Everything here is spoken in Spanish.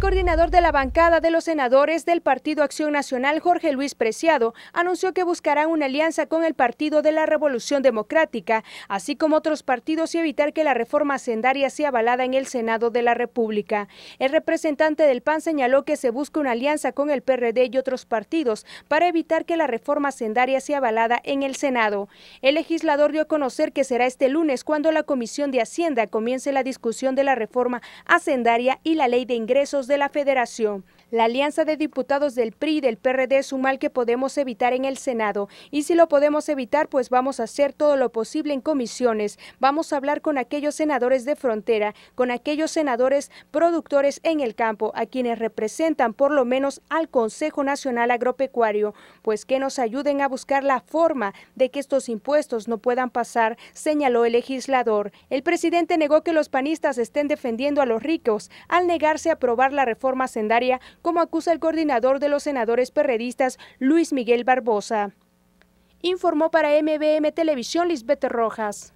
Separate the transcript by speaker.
Speaker 1: El coordinador de la bancada de los senadores del Partido Acción Nacional, Jorge Luis Preciado, anunció que buscarán una alianza con el Partido de la Revolución Democrática, así como otros partidos y evitar que la reforma hacendaria sea avalada en el Senado de la República. El representante del PAN señaló que se busca una alianza con el PRD y otros partidos para evitar que la reforma hacendaria sea avalada en el Senado. El legislador dio a conocer que será este lunes cuando la Comisión de Hacienda comience la discusión de la reforma hacendaria y la ley de ingresos de la federación. La alianza de diputados del PRI y del PRD es un mal que podemos evitar en el Senado. Y si lo podemos evitar, pues vamos a hacer todo lo posible en comisiones. Vamos a hablar con aquellos senadores de frontera, con aquellos senadores productores en el campo, a quienes representan por lo menos al Consejo Nacional Agropecuario, pues que nos ayuden a buscar la forma de que estos impuestos no puedan pasar, señaló el legislador. El presidente negó que los panistas estén defendiendo a los ricos al negarse a aprobar la la reforma sendaria, como acusa el coordinador de los senadores perredistas, Luis Miguel Barbosa. Informó para MBM Televisión Lisbeth Rojas.